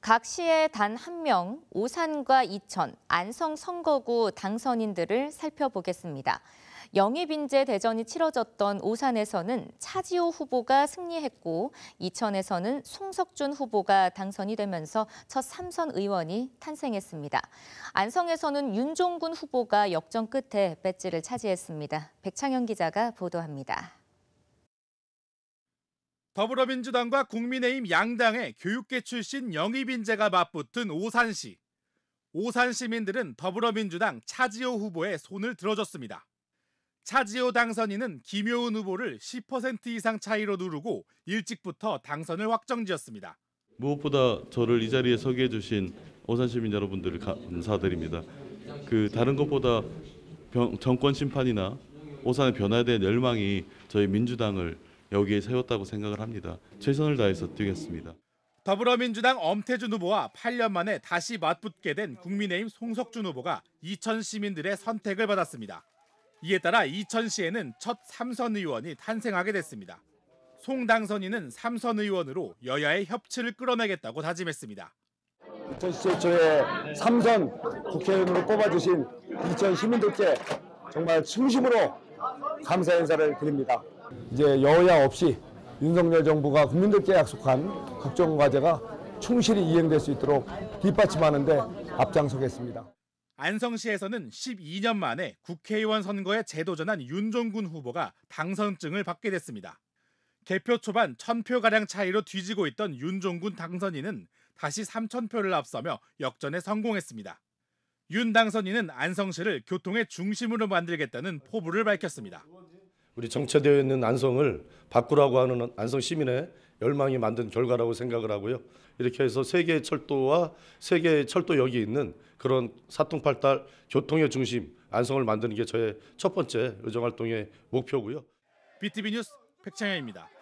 각 시에 단한 명, 오산과 이천, 안성 선거구 당선인들을 살펴보겠습니다. 영입인재 대전이 치러졌던 오산에서는 차지호 후보가 승리했고 이천에서는 송석준 후보가 당선이 되면서 첫 삼선 의원이 탄생했습니다. 안성에서는 윤종군 후보가 역전 끝에 배지를 차지했습니다. 백창현 기자가 보도합니다. 더불어민주당과 국민의힘 양당의 교육계 출신 영입 인재가 맞붙은 오산시. 오산 시민들은 더불어민주당 차지호 후보의 손을 들어줬습니다. 차지호 당선인은 김효은 후보를 10% 이상 차이로 누르고 일찍부터 당선을 확정지었습니다. 무엇보다 저를 이 자리에 서게 해주신 오산 시민 여러분들 감사드립니다. 그 다른 것보다 정권 심판이나 오산의 변화에 대한 열망이 저희 민주당을 여기에 세웠다고 생각을 합니다. 최선을 다해서 뛰겠습니다. 더불어민주당 엄태준 후보와 8년 만에 다시 맞붙게 된 국민의힘 송석준 후보가 이천 시민들의 선택을 받았습니다. 이에 따라 이천시에는 첫 삼선 의원이 탄생하게 됐습니다. 송 당선인은 삼선 의원으로 여야의 협치를 끌어내겠다고 다짐했습니다. 2000시 초에 삼선 국회의원으로 뽑아주신 이천 시민들께 정말 진심으로 감사 인사를 드립니다. 이제 여야 없이 윤석열 정부가 국민들께 약속한 각종 과제가 충실히 이행될 수 있도록 뒷받침하는데 앞장서겠습니다. 안성시에서는 12년 만에 국회의원 선거에 재도전한 윤종군 후보가 당선증을 받게 됐습니다. 개표 초반 1000표가량 차이로 뒤지고 있던 윤종군 당선인은 다시 3000표를 앞서며 역전에 성공했습니다. 윤 당선인은 안성시를 교통의 중심으로 만들겠다는 포부를 밝혔습니다. 우리 정체되어 있는 안성을 바꾸라고 하는 안성 시민의 열망이 만든 결과라고 생각을 하고요. 이렇게 해서 세계 철도와 세계 철도역이 있는 그런 사통팔달 교통의 중심 안성을 만드는 게 저의 첫 번째 의정 활동의 목표고요. BTV 뉴스 백창현입니다.